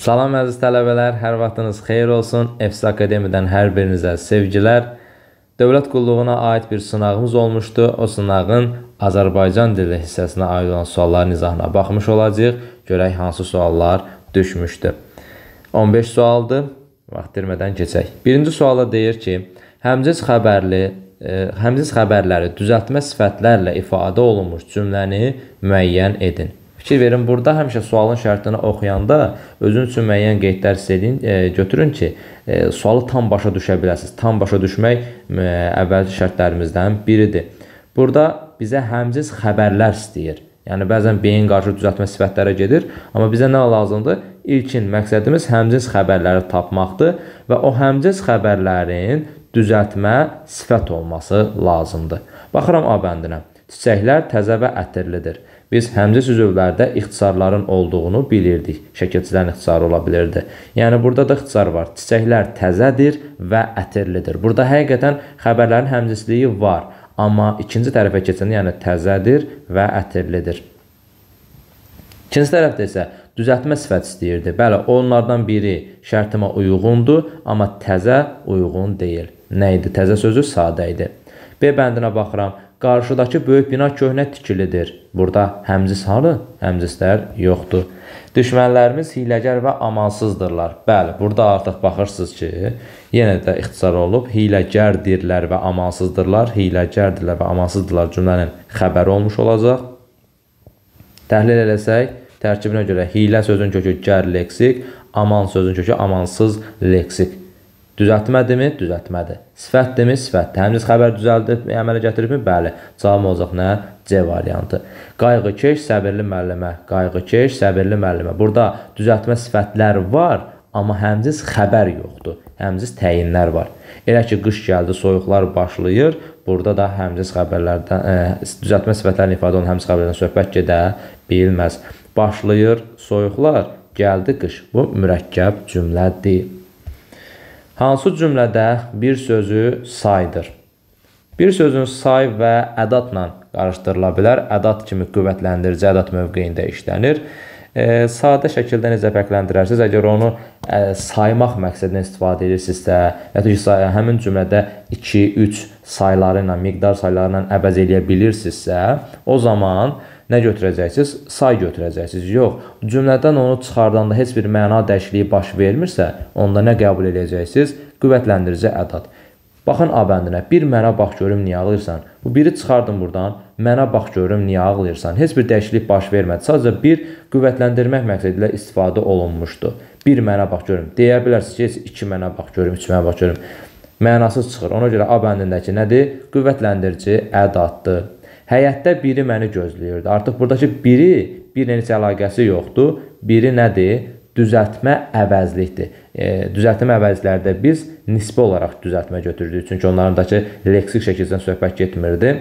Salam əziz tələbələr, hər vaxtınız xeyir olsun. EFS Akademiyadan hər birinizə sevgilər. Dövlət qulluğuna aid bir sınağımız olmuşdu. O sınağın Azərbaycan dili hissəsinə aid olan sualların izahına baxmış olacağıq. Görək hansı suallar düşmüşdü. 15 sualdır. Vaxt itirmədən keçək. Birinci sualda deyir ki, həmciz xəbərli e, həmciz xəbərləri düzəltmə sifətlərlə ifadə olunmuş cümləni müəyyən edin. Fikir verin, burada həmişə sualın şərtini oxuyanda özün üçün müəyyən qeydlər siz edin, e, götürün ki, e, sualı tam başa düşə biləsiniz. Tam başa düşmək e, əvvəlki şərtlərimizdən biridir. Burada bizə həmciz xəbərlər istəyir. Yəni bəzən beyin qarşı düzəltmə sifətlərə gedir, amma bizə nə lazımdır? İlkin məqsədimiz həmciz xəbərləri tapmaqdır və o həmciz xəbərlərin düzəltmə sifət olması lazımdır. Baxıram A bəndinə. Çiçəklər təzə və ətirlidir biz həmzə süzövlərdə ixtisarların olduğunu bilirdik. Şəkilçilərin ixtisarı ola bilirdi. Yəni burada da ixtisar var. Çiçəklər təzədir və ətirlidir. Burada həqiqətən xəbərlərin həmzəsliyi var, amma ikinci tərəfə keçəndə yəni təzədir və ətirlidir. İkinci tərəfdə isə düzəltmə sifət istəyirdi. Bəli, onlardan biri şərtimə uyğundur, amma təzə uyğun deyil. Nə idi? Təzə sözü sadə idi. B bəndinə baxıram. Qarşıdakı böyük bina köhnə tikilidir. Burada həmzis hanı? Həmzislər yoxdur. Düşmənlərimiz hiləgər və amansızdırlar. Bəli, burada artıq baxırsınız ki, yenə də ixtisar olub hiləgərdirlər və amansızdırlar. Hiləgərdirlər və amansızdırlar cümlənin xəbəri olmuş olacaq. Təhlil eləsək, tərkibinə görə hilə sözün kökü gər leksik, aman sözün kökü amansız leksik Düzəltmədimi? Düzəltmədi. Sifətdimi? Sifət. Təmiz xəbər düzəldib e, əmələ gətiribmi? Bəli. Cavab olacaq nə? C variantı. Qayğıkeş, səbirli müəllimə. Qayğıkeş, səbirli müəllimə. Burada düzəltmə sifətlər var, amma həmciz xəbər yoxdur. Həmciz təyinlər var. Elə ki qış gəldi, soyuqlar başlayır. Burada da həmciz xəbərlərdən ə, e, düzəltmə sifətlərini ifadə olunan həmciz xəbərlərdən söhbət gedə bilməz. Başlayır soyuqlar, gəldi qış. Bu mürəkkəb cümlədir. Hansı cümlədə bir sözü saydır? Bir sözün say və ədatla qarışdırıla bilər. Ədat kimi qüvvətləndirici ədat mövqeyində işlənir. E, sadə şəkildə necə fərqləndirərsiniz? Əgər onu e, saymaq məqsədindən istifadə edirsinizsə, yəni həmin cümlədə 2, 3 sayları ilə, miqdar sayları ilə əvəz eləyə bilirsinizsə, o zaman nə götürəcəksiniz? Say götürəcəksiniz. Yox, cümlədən onu çıxardanda heç bir məna dəyişikliyi baş vermirsə, onda nə qəbul edəcəksiniz? Qüvvətləndirici ədad. Baxın A bəndinə. Bir mənə bax görüm niyə ağlayırsan. Bu biri çıxardın burdan. Mənə bax görüm niyə ağlayırsan. Heç bir dəyişiklik baş vermədi. Sadəcə bir qüvvətləndirmək məqsədi ilə istifadə olunmuşdu. Bir mənə bax görüm. Deyə bilərsiniz ki, 2 mənə bax görüm, 3 mənə bax görüm mənasız çıxır. Ona görə A bəndindəki nədir? Qüvvətləndirici ədatdır. Həyətdə biri məni gözləyirdi. Artıq buradakı biri bir neçə əlaqəsi yoxdur. Biri nədir? Düzəltmə əvəzlikdir. E, düzəltmə əvəzlərdə biz nisbi olaraq düzəltmə götürdük. Çünki onlarındakı leksik şəkildə söhbət getmirdi.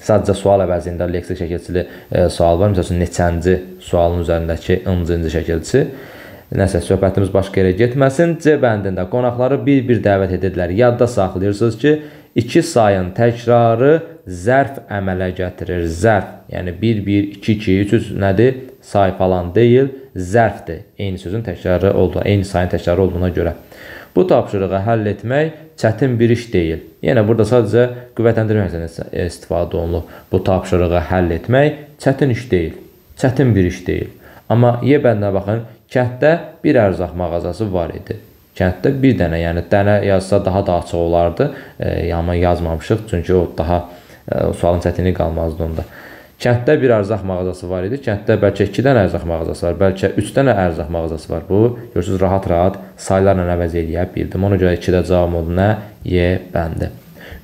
Sadəcə sual əvəzində leksik şəkilçili e, sual var. Məsələn, neçənci sualın üzərindəki ıncıncı şəkilçi. Nəsə söhbətimiz başqa yerə getməsin. C bəndində qonaqları bir-bir dəvət edirlər. Yadda saxlayırsınız ki, 2 sayın təkrarı zərf əmələ gətirir. Zərf, yəni 1 1 2 2 3 3 nədir? Say falan deyil, zərfdir. Eyni sözün təkrarı olduğuna, eyni sayın təkrarı olduğuna görə. Bu tapşırığı həll etmək çətin bir iş deyil. Yəni burada sadəcə qüvvətləndirmə istifadə olunur. Bu tapşırığı həll etmək çətin iş deyil. Çətin bir iş deyil. Amma Y bəndinə baxın, kənddə bir ərzaq mağazası var idi kənddə bir dənə, yəni dənə yazsa daha da açıq olardı. E, amma yazmamışıq, çünki o daha e, sualın çətinliyi qalmazdı onda. Kənddə bir ərzaq mağazası var idi. Kənddə bəlkə 2 dənə ərzaq mağazası var, bəlkə 3 dənə ərzaq mağazası var. Bu, görürsüz, rahat-rahat saylarla əvəz eləyə bildim. Ona görə 2-də cavab oldu nə? Y bəndi.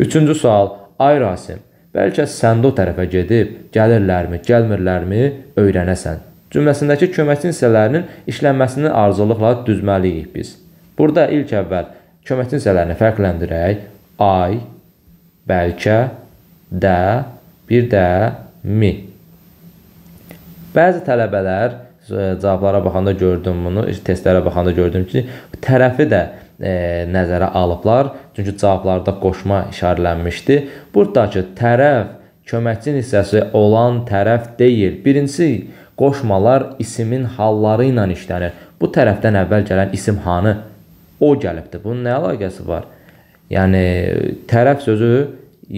3-cü sual. Ay Rasim, bəlkə sən də o tərəfə gedib gəlirlərmi, gəlmirlərmi öyrənəsən. Cümləsindəki köməkçi hissələrinin işlənməsini arzuluqla düzməliyik biz. Burada ilk əvvəl kömək hissələrini fərqləndirək. Ay, bəlkə, də, bir də mi. Bəzi tələbələr e, cavablara baxanda gördüm bunu, testlərə baxanda gördüm ki, tərəfi də e, nəzərə alıblar. Çünki cavablarda qoşma işarələnmişdi. Buradakı tərəf köməkçi hissəsi olan tərəf deyil. Birincisi qoşmalar isimin halları ilə işlənir. Bu tərəfdən əvvəl gələn isim hanı o gəlibdir. Bunun nə əlaqəsi var? Yəni tərəf sözü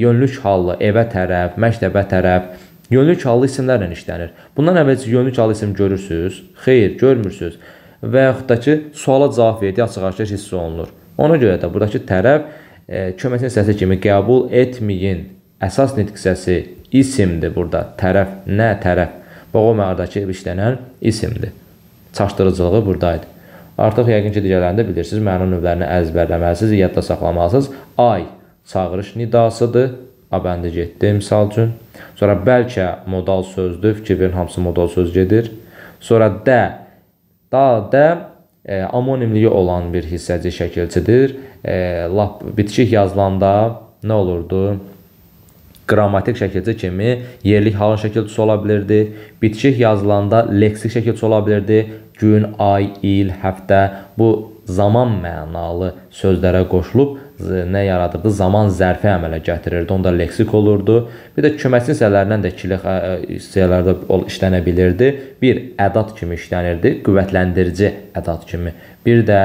yönlük hallı evə tərəf, məktəbə tərəf, yönlük hallı isimlərlə işlənir. Bundan əvvəl yönlük hallı isim görürsüz? Xeyr, görmürsüz. Və yaxud da ki, suala cavab verdiyi açıq-aşkar hiss olunur. Ona görə də burdakı tərəf e, köməsin səsi kimi qəbul etməyin. Əsas nitq səsi isimdir burada. Tərəf nə tərəf? Boğum ağırdakı işlənən isimdir. Çaşdırıcılığı buradaydı. Artıq yəqin ki, digərlərini də bilirsiniz. Məna növlərini əzbərləməlisiniz, yadda saxlamalısınız. Ay çağırış nidasıdır. A bəndi getdi misal üçün. Sonra bəlkə modal sözdür. Fikirlərin hamısı modal söz gedir. Sonra də da də e, amonimliyi olan bir hissəcik şəkilçidir. E, lap bitişik yazılanda nə olurdu? qrammatik şəkilçi kimi yerlik halın şəkilçisi ola bilirdi. Bitişik yazılanda leksik şəkilçisi ola bilirdi. Gün, ay, il, həftə bu zaman mənalı sözlərə qoşulub nə yaradırdı? Zaman zərfi əmələ gətirirdi. Onda leksik olurdu. Bir də köməkçi hissələrindən də ikili hissələrdə işlənə bilirdi. Bir ədad kimi işlənirdi, qüvvətləndirici ədad kimi. Bir də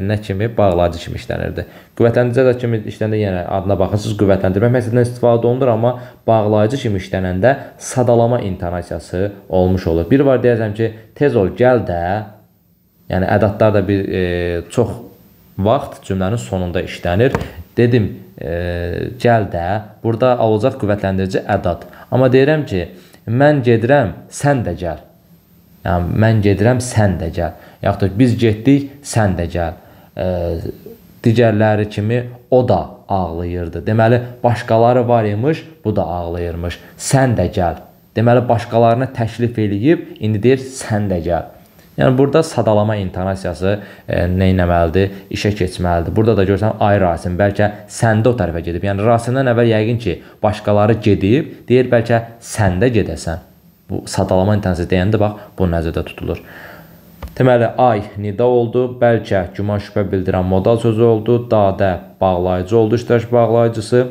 nə kimi bağlayıcı kimi işlənirdi. Qüvvətləndirici kimi işləndə yenə adına baxırsınız, qüvvətləndirmə məqsədindən istifadə olunur, amma bağlayıcı kimi işlənəndə sadalama intonasiyası olmuş olur. Bir var deyəcəm ki, tez ol, gəl də. Yəni ədatlar da bir e, çox vaxt cümlənin sonunda işlənir. Dedim, e, gəl də. Burada alacaq qüvvətləndirici ədat. Amma deyirəm ki, mən gedirəm, sən də gəl. Yəni mən gedirəm, sən də gəl. Yaxud da biz getdik, sən də gəl digərləri kimi o da ağlayırdı. Deməli, başqaları var imiş, bu da ağlayırmış. Sən də gəl. Deməli, başqalarına təklif eləyib, indi deyir sən də gəl. Yəni burada sadalama intonasiyası e, nə etməlidir? İşə keçməlidir. Burada da görsən ay Rasim bəlkə səndə o tərəfə gedib. Yəni Rasimdən əvvəl yəqin ki, başqaları gedib, deyir bəlkə səndə gedəsən. Bu sadalama intonasiyası deyəndə bax bu nəzərdə tutulur. Deməli, ay nida oldu, bəlkə güman şübhə bildirən modal sözü oldu, dadə bağlayıcı oldu iştirak bağlayıcısı.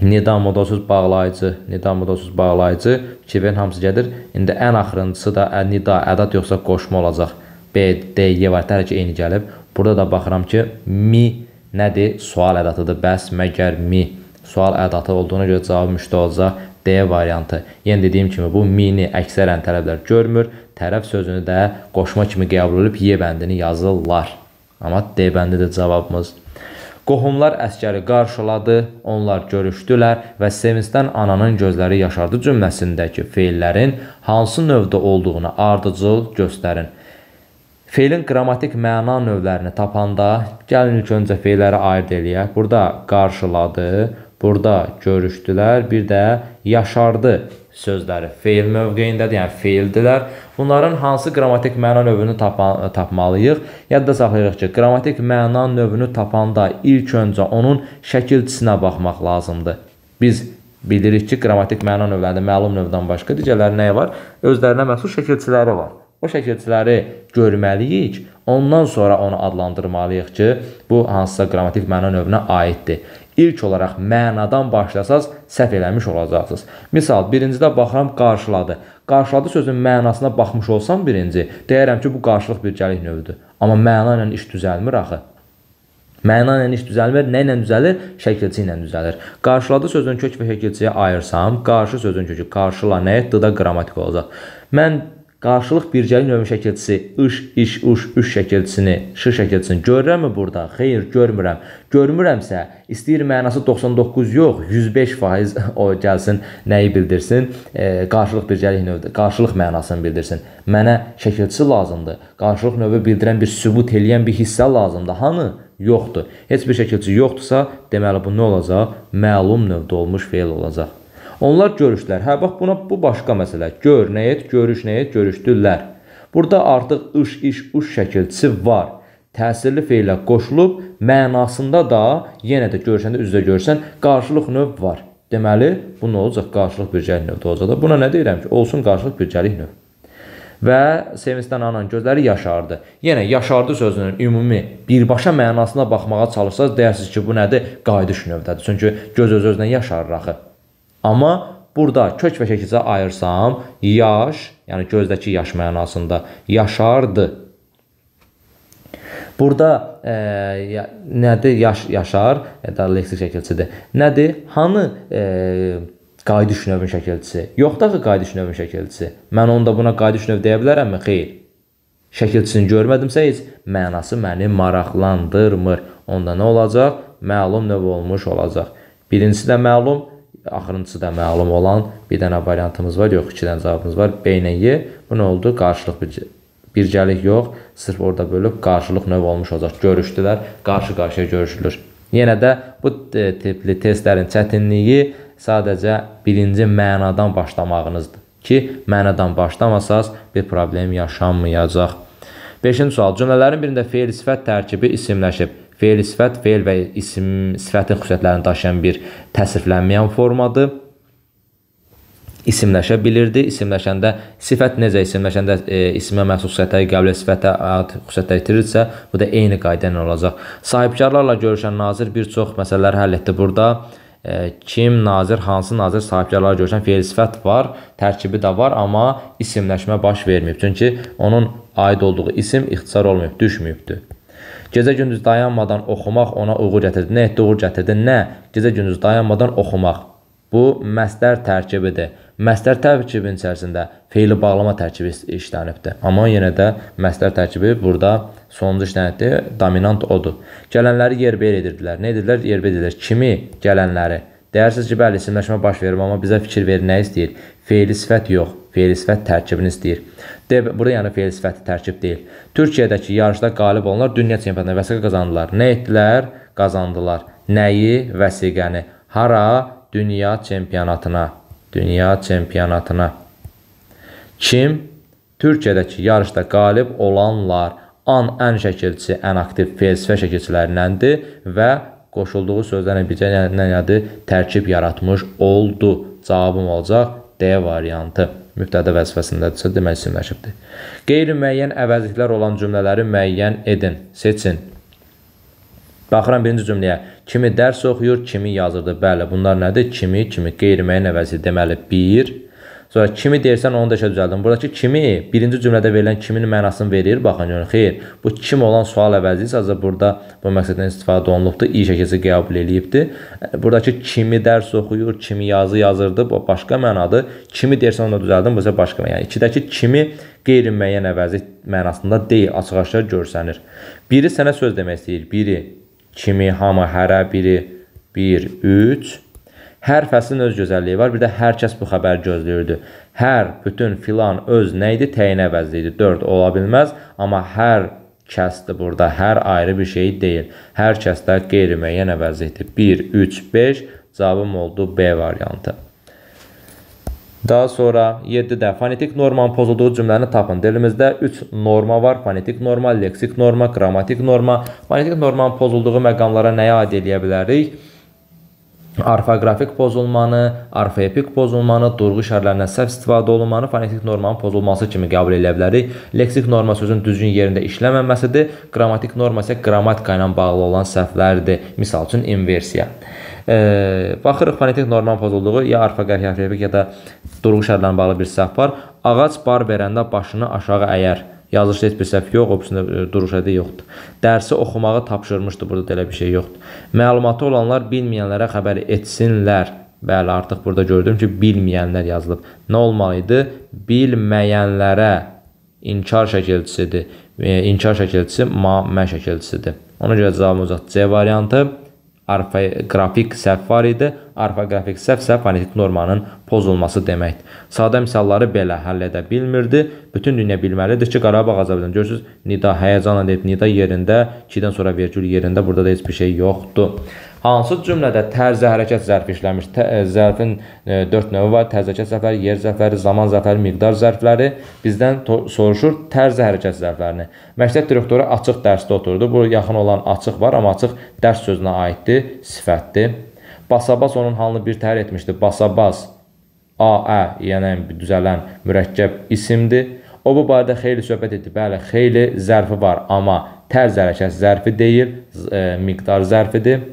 Nida modal söz bağlayıcı, nida modal söz bağlayıcı, fikirlərin hamısı gəlir. İndi ən axırıncısı da ə, nida ədad yoxsa qoşma olacaq. B, D, Y e var, tərk eyni gəlib. Burada da baxıram ki, mi nədir? Sual ədatıdır. Bəs, məgər, mi? Sual ədatı olduğuna görə cavab müştə olacaq. D variantı. Yenə yəni dediyim kimi bu mini əksərən tələblər görmür. Tərəf sözünü də qoşma kimi qəbul edib Y bəndini yazırlar. Amma D bəndi də cavabımız. Qohumlar əskəri qarşıladı, onlar görüşdülər və sevincdən ananın gözləri yaşardı cümləsindəki feillərin hansı növdə olduğunu ardıcıl göstərin. Feilin qrammatik məna növlərini tapanda gəlin ilk öncə feilləri ayırd eləyək. Burada qarşıladı, burada görüşdülər, bir də yaşardı sözləri feil mövqeyindədir, yəni feildilər. Bunların hansı qrammatik məna növünü tapan, tapmalıyıq? Yadda saxlayırıq ki, qrammatik məna növünü tapanda ilk öncə onun şəkilçisinə baxmaq lazımdır. Biz bilirik ki, qrammatik məna növlərində məlum növdən başqa digərləri nəyə var? Özlərinə məxsus şəkilçiləri var. O şəkilçiləri görməliyik, ondan sonra onu adlandırmalıyıq ki, bu hansısa qrammatik məna növünə aiddir ilk olaraq mənadan başlasaz səhv eləmiş olacaqsınız. Misal, birincidə baxıram qarşıladı. Qarşıladı sözün mənasına baxmış olsam birinci, deyərəm ki, bu qarşılıq bircəlik növüdür. Amma məna ilə iş düzəlmir axı. Məna ilə iş düzəlmir, nə ilə düzəlir? Şəkilçi ilə düzəlir. Qarşıladı sözün kök və şəkilçiyə ayırsam, qarşı sözün kökü qarşıla nə etdi da qrammatik olacaq. Mən qarşılıq birgəli növ şəkilçisi ış, iş, uş, üç şəkilçisini, ş şəkilçisini görürəmmi burada? Xeyr, görmürəm. Görmürəmsə, istəyir mənası 99 yox, 105% o gəlsin, nəyi bildirsin? E, qarşılıq birgəli növdə, qarşılıq mənasını bildirsin. Mənə şəkilçisi lazımdır. Qarşılıq növü bildirən bir sübut eləyən bir hissə lazımdır. Hanı? Yoxdur. Heç bir şəkilçi yoxdursa, deməli bu nə olacaq? Məlum növdə olmuş feil olacaq. Onlar görüşdülər. Hə, bax buna bu başqa məsələ. Gör, nə et, görüş, nə et, görüşdülər. Burada artıq ış, iş, uş şəkilçisi var. Təsirli feillə qoşulub, mənasında da yenə də görüşəndə üzdə görsən, qarşılıq növ var. Deməli, bu nə olacaq? Qarşılıq bircəlik növdə olacaq. Buna nə deyirəm ki, olsun qarşılıq bircəlik növ. Və sevincdən anan gözləri yaşardı. Yenə yaşardı sözünün ümumi birbaşa mənasına baxmağa çalışsaz, deyərsiniz ki, bu nədir? Qayıdış növdədir. Çünki göz öz-özünə yaşarır axı. Amma burada kök və kəkicə ayırsam, yaş, yəni gözdəki yaş mənasında yaşardı. Burada e, nədir? Yaş, yaşar, e, da leksik şəkilçidir. Nədir? Hanı e, qayıdış növün şəkilçisi? Yoxda ki, qayıdış növün şəkilçisi. Mən onda buna qayıdış növ deyə bilərəmmi? Xeyr. Şəkilçisini görmədimsə heç mənası məni maraqlandırmır. Onda nə olacaq? Məlum növ olmuş olacaq. Birincisi də məlum, Axırıncısı da məlum olan bir dənə variantımız var, yox, iki dənə cavabımız var. B ilə Y. Bu nə oldu? Qarşılıq bir bircəlik yox, sırf orada bölüb qarşılıq növ olmuş olacaq. Görüşdülər, qarşı-qarşıya görüşülür. Yenə də bu tipli testlərin çətinliyi sadəcə birinci mənadan başlamağınızdır ki, mənadan başlamasanız bir problem yaşanmayacaq. 5-ci sual. Cümlələrin birində feil sifət tərkibi isimləşib. Feil sifət feil və isim sifətin xüsusiyyətlərini daşıyan bir təsriflənməyən formadır isimləşə bilirdi. İsimləşəndə sifət necə isimləşəndə e, ismə məxsus xüsusiyyətləri qəbul sifətə ad xüsusiyyətləri itirirsə, bu da eyni qayda ilə olacaq. Sahibkarlarla görüşən nazir bir çox məsələləri həll etdi burada. E, kim nazir, hansı nazir sahibkarlarla görüşən feil sifət var, tərkibi də var, amma isimləşmə baş verməyib. Çünki onun aid olduğu isim ixtisar olmayıb, düşməyibdi. Gecə-gündüz dayanmadan oxumaq ona uğur gətirdi. Nə etdi, uğur gətirdi? Nə? Gecə-gündüz dayanmadan oxumaq. Bu məstər tərkibidir. Məstər tərkibinin içərisində feili bağlama tərkibi işlənibdir. Amma yenə də məstər tərkibi burada sonuncu işlənibdir. Dominant odur. Gələnləri yerbəyer edirdilər. Nə edirdilər? Yerbəyer edirdilər. Kimi gələnləri? Deyərsiniz ki, bəli, isimləşmə baş verir, amma bizə fikir verir, nə istəyir? Feili sifət yox, feili sifət tərkibini istəyir. De, burada yəni feili sifəti tərkib deyil. Türkiyədəki yarışda qalib olanlar dünya çempionatına vəsiqə qazandılar. Nə etdilər? Qazandılar. Nəyi? Vəsiqəni. Hara? Dünya çempionatına. Dünya çempionatına. Kim? Türkiyədəki yarışda qalib olanlar. An ən şəkilçi, ən aktiv felsifə şəkilçilərindəndir və qoşulduğu sözlərlə bircə nədir? Tərkib yaratmış oldu. Cavabım olacaq D variantı mübtədə vəzifəsindədirsə, demək isimləşibdir. Qeyri-müəyyən əvəzliklər olan cümlələri müəyyən edin, seçin. Baxıram birinci cümləyə. Kimi dərs oxuyur, kimi yazırdı. Bəli, bunlar nədir? Kimi, kimi qeyri-müəyyən əvəzi deməli 1 Sonra kimi deyirsən onu da işə düzəldin. Buradakı kimi birinci cümlədə verilən kimin mənasını verir? Baxın görün. Xeyr. Bu kim olan sual əvəzi isə burada bu məqsədlə istifadə olunubdur. İyi şəkildə qəbul eliyibdi. Yəni buradakı kimi dərs oxuyur, kimi yazı yazırdı. Bu başqa mənadır. Kimi deyirsən onu da düzəldin. Bu isə başqa mənadır. Yəni 2-dəki kimi qeyri-müəyyən əvəzi mənasında deyil, açıq-aşkar görsənir. Biri sənə söz demək istəyir. Biri kimi, hamı, hərə, biri, bir, üç, Hər fəslin öz gözəlliyi var. Bir də hər kəs bu xəbər gözləyirdi. Hər bütün filan öz nə idi? Təyin əvəzliyidi. 4 ola bilməz, amma hər kəsdir burada. Hər ayrı bir şey deyil. Hər kəsdə qeyri-müəyyən əvəzlikdir. 1 3 5 cavabım oldu B variantı. Daha sonra 7-də fonetik normanın pozulduğu cümləni tapın. Dilimizdə 3 norma var. Fonetik norma, leksik norma, qrammatik norma. Fonetik normanın pozulduğu məqamlara nəyə aid eləyə bilərik? orfoqrafik pozulmanı, orfoepik pozulmanı, durğu işarələrinə səhv istifadə olunmanı fonetik normanın pozulması kimi qəbul edə bilərik. Leksik norma sözün düzgün yerində işləməməsidir. Qrammatik norma isə qrammatika ilə bağlı olan səhvlərdir. Məsəl üçün inversiya. E, baxırıq fonetik normanın pozulduğu ya orfoqrafik, orfoepik ya da durğu işarələrlə bağlı bir səhv var. Ağac bar verəndə başını aşağı əyər. Yazılışda heç bir səhv yox, opsiyonda e, duruşədə yoxdur. Dərsi oxumağı tapşırmışdı, burada da elə bir şey yoxdur. Məlumatı olanlar bilməyənlərə xəbər etsinlər. Bəli, artıq burada gördüm ki, bilməyənlər yazılıb. Nə olmalı idi? Bilməyənlərə inkar şəkilçisidir. E, inkar şəkilçisi ma mə şəkilçisidir. Ona görə cavabımız C variantı. Orfoqrafik səhv var idi. Orfoqrafik səhv isə fonetik normanın pozulması deməkdir. Sadə misalları belə həll edə bilmirdi. Bütün dünya bilməlidir ki, Qarabağ Azərbaycan görürsüz, nida həyəcanla deyib nida yerində, 2-dən sonra vergül yerində, burada da heç bir şey yoxdur hansı cümlədə tərzi hərəkət zərfi işləmiş? Tə, e, zərfin 4 e, növü var. Tərzi hərəkət zərfləri, yer zərfləri, zaman zərfləri, miqdar zərfləri bizdən soruşur tərzi hərəkət zərflərini. Məktəb direktoru açıq dərsdə oturdu. Bu yaxın olan açıq var, amma açıq dərs sözünə aiddir, sifətdir. Basabas onun halını bir təhər etmişdi. Basabas Aə, yəni düzələn mürəkkəb isimdir. O bu barədə xeyli söhbət etdi. Bəli, xeyli zərfi var, amma tər zərəkət zərfi deyil, e, miqdar zərfidir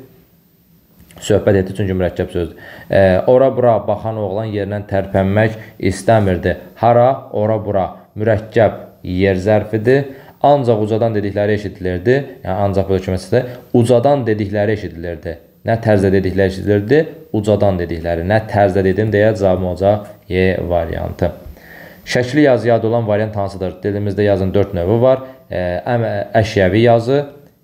söhbət etdi, çünki mürəkkəb sözdür. E, Ora-bura baxan oğlan yerindən tərpənmək istəmirdi. Hara? Ora-bura. Mürəkkəb yer zərfidir. Ancaq ucadan dedikləri eşidilirdi. Yəni ancaq bu hökməsidir. Ucadan dedikləri eşidilirdi. Nə tərzdə dedikləri eşidilirdi, ucadan dedikləri. Nə tərzdə dedim deyə cavabım olacaq Y e variantı. Şəkli yazıya olan variant hansıdır? Dilimizdə yazın 4 növü var. Ə, əşyəvi yazı,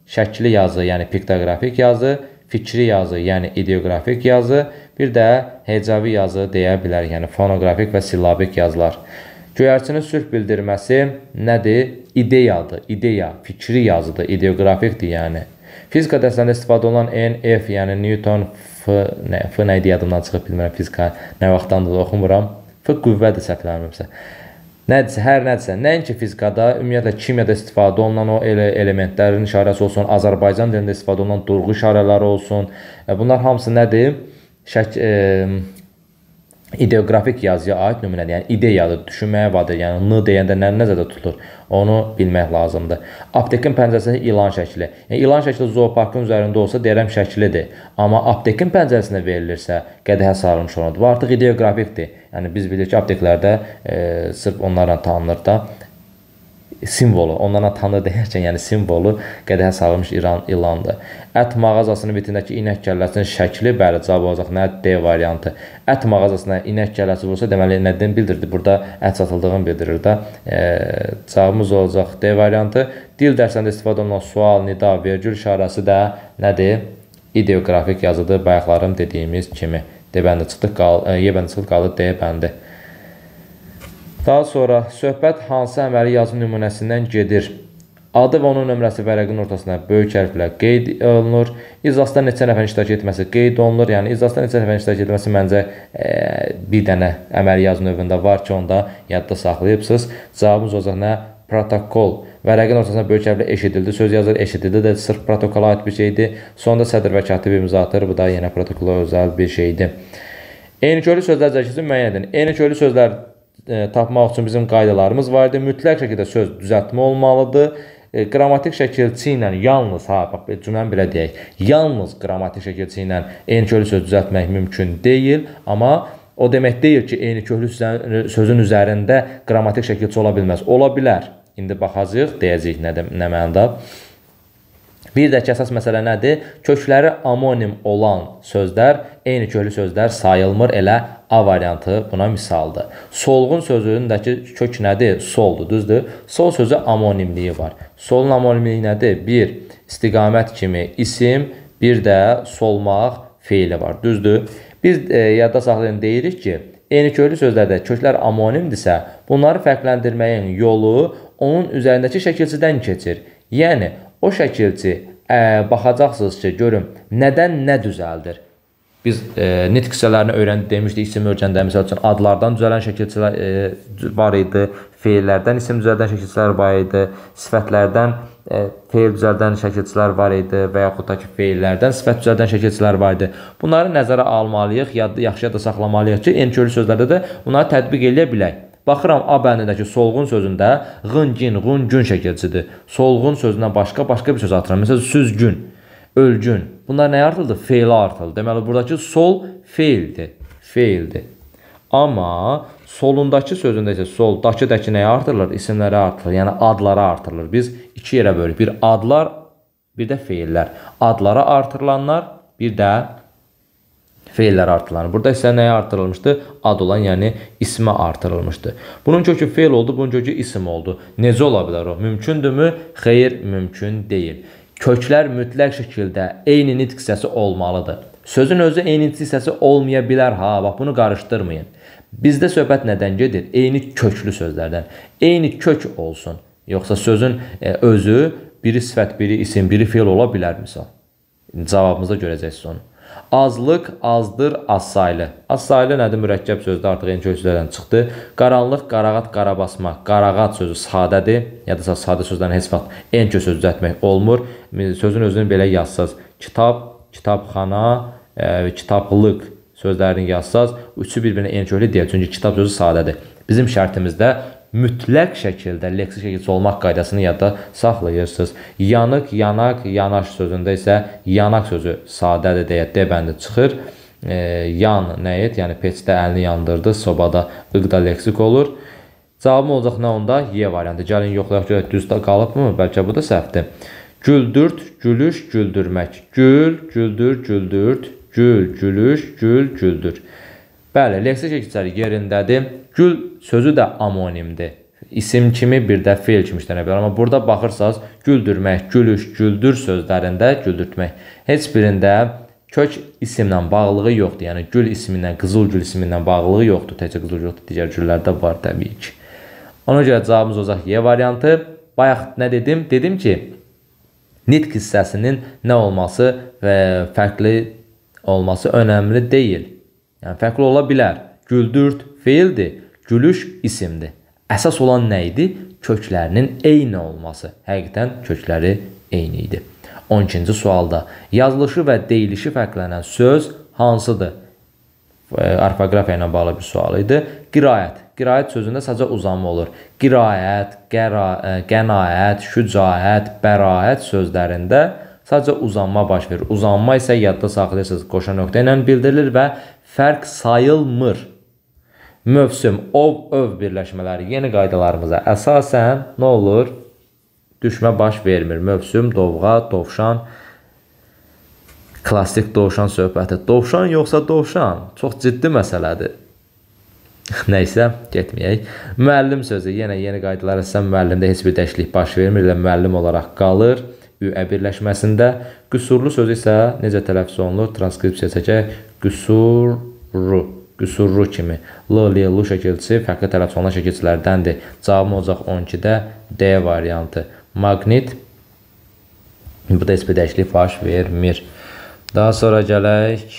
şəkli yazı, yəni piktoqrafik yazı, fikri yazı, yəni ideografik yazı, bir də hecavi yazı deyə bilərik, yəni fonoqrafik və silabik yazılar. Göyərçinin sülh bildirməsi nədir? İdeyadır, ideya, fikri yazıdır, ideoqrafikdir yəni. Fizika dərslərində istifadə olunan e N, F, yəni Newton, F, nə, F nə idi yadımdan çıxıb bilmirəm, fizika nə vaxtdandır oxumuram. F qüvvədir səhvlənmirəmsə. Nədirsə, hər nədirsə, nəinki fizikada, ümumiyyətlə kimyada istifadə olunan o elə elementlərin işarəsi olsun, Azərbaycan dilində istifadə olunan durğu işarələri olsun. E, bunlar hamısı nədir? Şək e, ideoqrafik yazıya aid nümunədir. Yəni ideyadır, düşünməyə vadır. Yəni n deyəndə nə nəzərdə tutulur? Onu bilmək lazımdır. Aptekin pəncərəsində ilan şəkli. Yəni ilan şəkli zooparkın üzərində olsa deyirəm şəklidir. Amma aptekin pəncərəsində verilirsə, qədəhə sarılmış olanıdır. Bu artıq ideoqrafikdir. Yəni biz bilirik ki, apteklərdə e, sırf onlarla tanınır da simvolu, ondan atandı deyərkən, yəni simvolu qədəhə salınmış İran ilandır. Ət mağazasının vitrindəki inək kəlləsinin şəkli bəli cavab olacaq. Nə D variantı. Ət mağazasına inək kəlləsi vursa, deməli nədən bildirdi? Burada ət satıldığını bildirir də. E, cavabımız olacaq D variantı. Dil dərsində istifadə olunan sual, nida, vergül işarəsi də nədir? İdeografik yazıdır, bayaqlarım dediyimiz kimi. D bəndi çıxdı, qal, E bəndi çıxdı, qaldı D bəndi. Daha sonra söhbət hansı əməli yazı nümunəsindən gedir? Adı və onun nömrəsi vərəqin ortasına böyük hərflə qeyd olunur. İclasda neçə nəfərin iştirak etməsi qeyd olunur. Yəni iclasda neçə nəfərin iştirak etməsi məncə e, bir dənə əməli yazı növündə var ki, onda yadda saxlayıbsınız. Cavabımız olacaq nə? Protokol. Vərəqin ortasına böyük hərflə eşidildi. Söz yazır eşidildi də sırf protokola aid bir şeydir. Sonda sədr və katib imza atır. Bu da yenə protokola özəl bir şeydir. Eyni köylü sözlər cərgəsi müəyyən edin. Eyni köylü sözlər e, tapmaq üçün bizim qaydalarımız var idi. Mütləq şəkildə söz düzəltmə olmalıdır. E, qrammatik şəkilçi ilə yalnız ha bax cümləni belə deyək. Yalnız qrammatik şəkilçi ilə eyni köklü söz düzəltmək mümkün deyil, amma o demək deyil ki, eyni köklü sözün üzərində qrammatik şəkilçi ola bilməz. Ola bilər. İndi baxacağıq, deyəcəyik nə nə mənada. Bir də ki, əsas məsələ nədir? Kökləri amonim olan sözlər eyni köklü sözlər sayılmır. Elə A variantı buna misaldır. Solğun sözündəki kök nədir? Soldur, düzdür? Sol sözü amonimliyi var. Solun amonimliyi nədir? Bir istiqamət kimi isim, bir də solmaq feili var, düzdür? Biz e, yadda saxlayın deyirik ki, eyni köklü sözlərdə köklər amonimdirsə, bunları fərqləndirməyin yolu onun üzərindəki şəkilsizdən keçir. Yəni O şəkilçi ə, e, baxacaqsınız ki, görüm nədən nə düzəldir. Biz e, nitq hissələrini öyrəndi demişdik, isim örgəndə məsəl üçün adlardan düzələn şəkilçilər e, var idi, feillərdən isim düzəldən şəkilçilər var idi, sifətlərdən e, feil düzəldən şəkilçilər var idi və yaxud da ki, feillərdən sifət düzəldən şəkilçilər var idi. Bunları nəzərə almalıyıq, yadda yaxşıya da saxlamalıyıq ki, enkörlü sözlərdə də bunları tətbiq edə bilək. Baxıram A bəndindəki solğun sözündə ğın, gin, ğun, gün şəkilçidir. Solğun sözündən başqa-başqa bir söz atıram. Məsələn, süzgün, ölgün. Bunlar nəyə artıldı? Feilə artıldı. Deməli, buradakı sol feildir. Feildir. Amma solundakı sözündə isə sol, dakı dəki nəyə artırılır? İsimlərə artırılır, yəni adlara artırılır. Biz iki yerə bölürük. Bir adlar, bir də feillər. Adlara artırılanlar, bir də feillər artırılan. Burada isə nəyə artırılmışdı? Ad olan, yəni ismə artırılmışdı. Bunun kökü feil oldu, bunun kökü isim oldu. Necə ola bilər o? Mümkündürmü? Xeyr, mümkün deyil. Köklər mütləq şəkildə eyni nitq hissəsi olmalıdır. Sözün özü eyni nitq hissəsi olmaya bilər ha, bax bunu qarışdırmayın. Bizdə söhbət nədən gedir? Eyni köklü sözlərdən. Eyni kök olsun. Yoxsa sözün e, özü biri sifət, biri isim, biri feil ola bilər misal. Cavabımızda görəcəksiniz onu. Azlıq azdır asaylı. Asaylı nədir? Mürəkkəb sözdə artıq enki ölçülərdən çıxdı. Qaranlıq, qarağat, qarabasma. Qarağat sözü sadədir. Yadasa sadə sözdən heç vaxt enki söz düzəltmək olmur. Sözün özünü belə yazsaz. Kitab, kitabxana, ə, e, kitablıq sözlərini yazsaz, üçü bir-birinə enki öyle deyil. Çünki kitab sözü sadədir. Bizim şərtimizdə mütləq şəkildə leksik şəkildə olmaq qaydasını yadda saxlayırsınız. Yanıq, yanaq, yanaş sözündə isə yanaq sözü sadədir deyə D bəndi çıxır. E, yan nə et? Yəni peçdə əlini yandırdı, sobada ıqda leksik olur. Cavabım olacaq nə onda? Y variantı. Gəlin yoxlayaq görək düz də qalıbmı? Bəlkə bu da səhvdir. Güldürt, gülüş, güldürmək. Gül, güldür, güldürt, gül, gülüş, gül, güldür. Bəli, leksik şəkilləri yerindədir. Gül sözü də amonimdir. İsim kimi bir də feil kimi işlənə bilər. Amma burada baxırsaz, güldürmək, gülüş, güldür sözlərində güldürtmək heç birində kök isimlə bağlılığı yoxdur. Yəni gül isminlə, qızıl gül isminlə bağlılığı yoxdur. Təkcə qızıl yoxdur, digər güllərdə var təbii ki. Ona görə cavabımız olacaq Y variantı. Bayaq nə dedim? Dedim ki, nitq hissəsinin nə olması və fərqli olması önəmli deyil. Yəni fərqli ola bilər. Güldürt, feildir, gülüş isimdir. Əsas olan nə idi? Köklərinin eyni olması. Həqiqətən kökləri eyni idi. 12-ci sualda yazılışı və deyilişi fərqlənən söz hansıdır? E, orfoqrafiya ilə bağlı bir sual idi. Qiraət. Qiraət sözündə sadəcə uzanma olur. Qiraət, qəra, e, qənaət, şücaət, bəraət sözlərində sadəcə uzanma baş verir. Uzanma isə yadda saxlayırsınız qoşa nöqtə ilə bildirilir və fərq sayılmır mövsüm ov-öv birləşmələri yeni qaydalarımıza əsasən nə olur? Düşmə baş vermir. Mövsüm, dovğa, dovşan, klassik dovşan söhbəti. Dovşan yoxsa dovşan çox ciddi məsələdir. Nə isə getməyək. Müəllim sözü yenə yeni qaydalar əsasən müəllimdə heç bir dəyişiklik baş vermir və müəllim olaraq qalır. Üə birləşməsində qüsurlu sözü isə necə tələffüz olunur? Transkripsiya çəkək. Qüsurru. Qüsurru kimi, L-L-L şəkilçisi fərqli tərəfsonlar şəkilçilərdəndir. Cavabım olacaq 12-də D variantı. Maqnit burada heç bir dəyişiklik baş vermir. Daha sonra gələk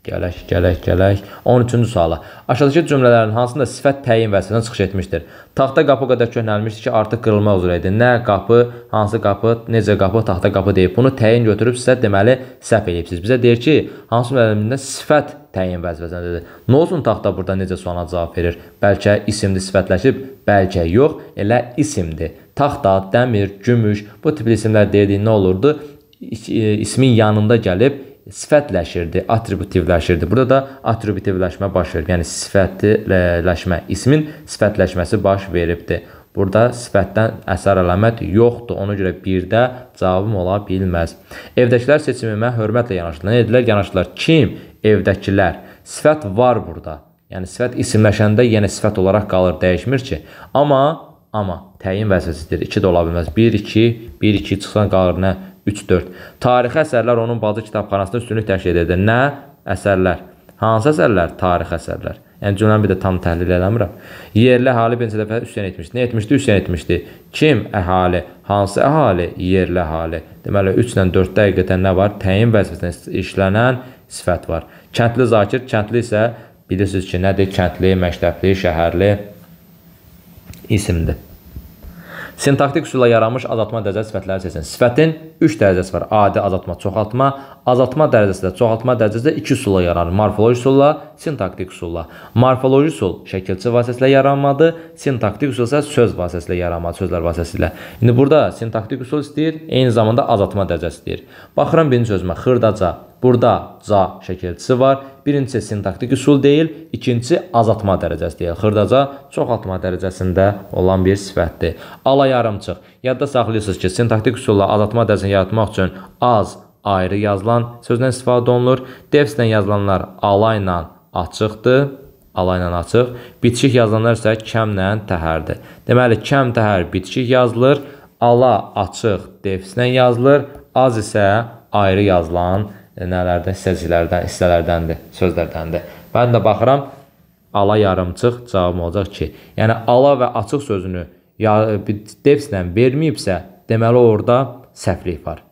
Gələk, gələk, gələk. 13-cü suala. Aşağıdakı cümlələrin hansında sifət təyin vəzifəsindən çıxış etmişdir? Taxta qapı qədər köhnəlmişdi ki, artıq qırılmaq üzrə idi. Nə qapı, hansı qapı, necə qapı, taxta qapı deyib. Bunu təyin götürüb sizə deməli səhv eləyibsiniz. Bizə deyir ki, hansı müəllimində sifət təyin vəzifəsindədir. Nə olsun taxta burada necə suala cavab verir? Bəlkə isimli sifətləşib, bəlkə yox, elə isimdir. Taxta, dəmir, gümüş bu tipli isimlər deyildiyi nə olurdu? İsmin yanında gəlib sifətləşirdi, atributivləşirdi. Burada da atributivləşmə baş verib. Yəni sifətləşmə, ismin sifətləşməsi baş veribdi. Burada sifətdən əsər əlamət yoxdur. Ona görə birdə cavabım ola bilməz. Evdəkilər seçimimə hörmətlə yanaşdılar. Nə edilər? Yanaşdılar. Kim? Evdəkilər. Sifət var burada. Yəni sifət isimləşəndə yenə sifət olaraq qalır, dəyişmir ki. Amma amma təyin vəzifəsidir. 2 də ola bilməz. 1 2 1 2 çıxsan qalır nə? 3-4. Tarixi əsərlər onun bacı kitabxanasında üstünlük təşkil edir. Nə? Əsərlər. Hansı əsərlər? Tarixi əsərlər. Yəni cümləni bir də tam təhlil eləmirəm. Yerli əhali bir neçə dəfə üsyan etmişdi. Nə etmişdi? Üsyan etmişdi. Kim əhali? Hansı əhali? Yerli əhali. Deməli 3 ilə 4 dəqiqədən nə var? Təyin vəzifəsində işlənən sifət var. Kəndli Zakir, kəndli isə bilirsiniz ki, nədir? Kəndli, məktəbli, şəhərli isimdir. Sintaktik üsulla yaranmış azaltma dərəcə sifətləri seçin. Sifətin 3 dərəcəsi var. Adi azaltma, çoxaltma. Azaltma dərəcəsi də çoxaltma dərəcəsi də 2 üsulla yaranır. Morfoloji üsulla, sintaktik üsulla. Morfoloji üsul şəkilçi vasitəsilə yaranmadı. Sintaktik üsul isə söz vasitəsilə yaranmadı, sözlər vasitəsilə. İndi burada sintaktik üsul istəyir, eyni zamanda azaltma dərəcəsi istəyir. Baxıram birinci sözümə xırdaca. Burada ca şəkilçisi var birincisi sintaktik üsul deyil, ikincisi azaltma dərəcəsi deyil. Xırdaca çoxaltma dərəcəsində olan bir sifətdir. Ala yarımçıq. Yadda saxlayırsınız ki, sintaktik üsulla azaltma dərəcəsini yaratmaq üçün az ayrı yazılan sözdən istifadə olunur. Defslə yazılanlar ala ilə açıqdır ala ilə açıq. Bitişik yazılanlar isə kəmlə təhərdir. Deməli, kəm təhər bitişik yazılır, ala açıq defslə yazılır, az isə ayrı yazılan nələrdə hissəciklərdən, hissələrdəndir, sözlərdəndir. Mən də baxıram ala yarımçıq cavabım olacaq ki. Yəni ala və açıq sözünü e, devslə verməyibsə, deməli orada səhvlik var.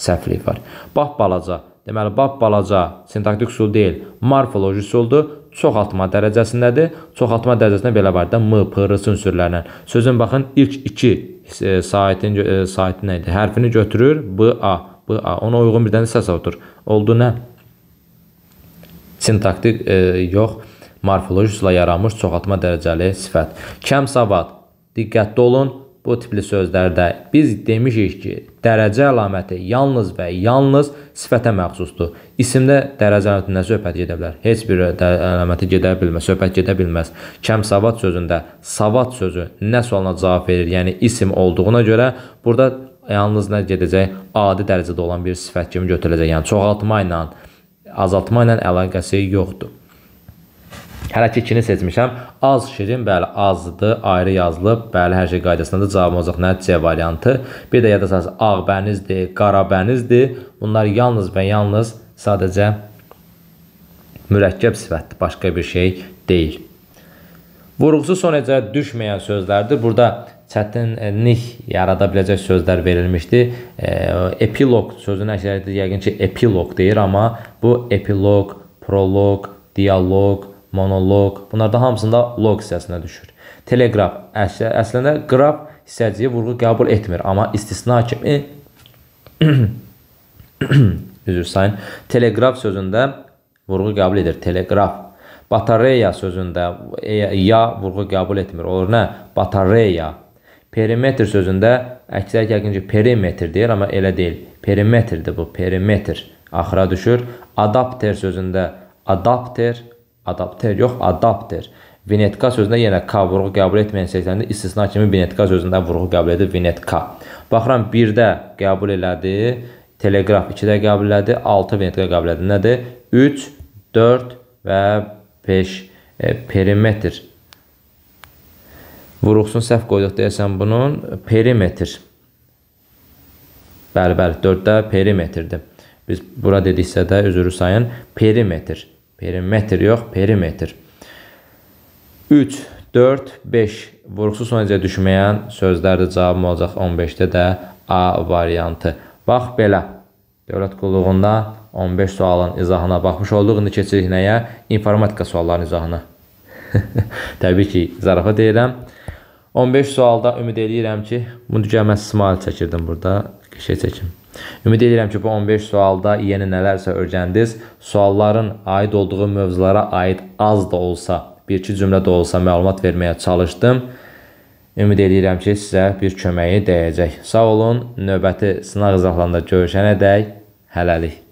Səhvlik var. Bax balaca. Deməli bax balaca sintaktik üsul deyil, morfoloji üsuldur. Çoxaltma dərəcəsindədir. Çoxaltma dərəcəsində belə var da m, p, r sünsürlərlə. Sözün baxın ilk 2 e, saitin e, saitini, hərfini götürür b, a Bu ona uyğun bir dənə səs otur. Oldu nə? Sintaktik e, yox, morfolojisla yaranmış çoxaltma dərəcəli sifət. Kəm savad. Diqqətli olun bu tipli sözlərdə. Biz demişik ki, dərəcə əlaməti yalnız və yalnız sifətə məxsusdur. İsimdə dərəcə əlamətindən söhbət gedə bilər. Heç bir əlaməti gedə bilməz, söhbət gedə bilməz. Kəm savad sözündə savad sözü nə sualına cavab verir? Yəni isim olduğuna görə burada yalnız nə gedəcək? Adi dərəcədə olan bir sifət kimi götürüləcək. Yəni çoxaltma ilə azaltma ilə əlaqəsi yoxdur. Hələ ki ikini seçmişəm. Az şirin, bəli, azdır, ayrı yazılıb. Bəli, hər şey qaydasındadır. Cavabım olacaq nə? C variantı. Bir də yada salsaz ağ bənizdir, qara bənizdir. Bunlar yalnız və yalnız sadəcə mürəkkəb sifətdir, başqa bir şey deyil. Vurğusu son necə düşməyən sözlərdir. Burada çətinlik e, yarada biləcək sözlər verilmişdi. E, epiloq sözünün əksəriyyəti yəqin ki, epiloq deyir, amma bu epiloq, proloq, dialoq, monoloq, bunlarda hamısında loq hissəsinə düşür. Teleqraf əsl əslində qraf hissəciyi vurğu qəbul etmir, amma istisna kimi üzr sayın, teleqraf sözündə vurğu qəbul edir. Teleqraf batareya sözündə ya vurğu qəbul etmir. Olur nə? Batareya Perimetr sözündə əksər yəqin ki, perimetr deyir, amma elə deyil. Perimetrdir bu, perimetr axıra düşür. Adapter sözündə adapter, adapter yox, adapter. Vinetka sözündə yenə k vurğu qəbul etməyən səsləndir. İstisna kimi vinetka sözündə vurğu qəbul edir, vinetka. Baxıram 1-də qəbul elədi, teleqraf 2-də qəbul elədi, 6 vinetka qəbul elədi. Nədir? 3, 4 və 5 e, perimetr Vuruqsun səhv qoyduq deyəsən bunun perimetr. Bəli, bəli, 4-də perimetrdir. Biz bura dediksə də üzrü sayın perimetr. Perimetr yox, perimetr. 3, 4, 5 vuruqsuz sonuca düşməyən sözlərdir. Cavabım olacaq 15-də də A variantı. Bax belə. Dövlət qulluğunda 15 sualın izahına baxmış olduq. İndi keçirik nəyə? İnformatika suallarının izahına. Təbii ki, zarafa deyirəm. 15 sualda ümid edirəm ki, bunu gəlməz smile çəkirdim burada, şey çəkim. Ümid edirəm ki, bu 15 sualda yeni nələrsə öyrəndiniz. Sualların aid olduğu mövzulara aid az da olsa, bir-iki cümlə də olsa məlumat verməyə çalışdım. Ümid edirəm ki, sizə bir köməyi dəyəcək. Sağ olun. Növbəti sınaq izahlarında görüşənədək hələlik.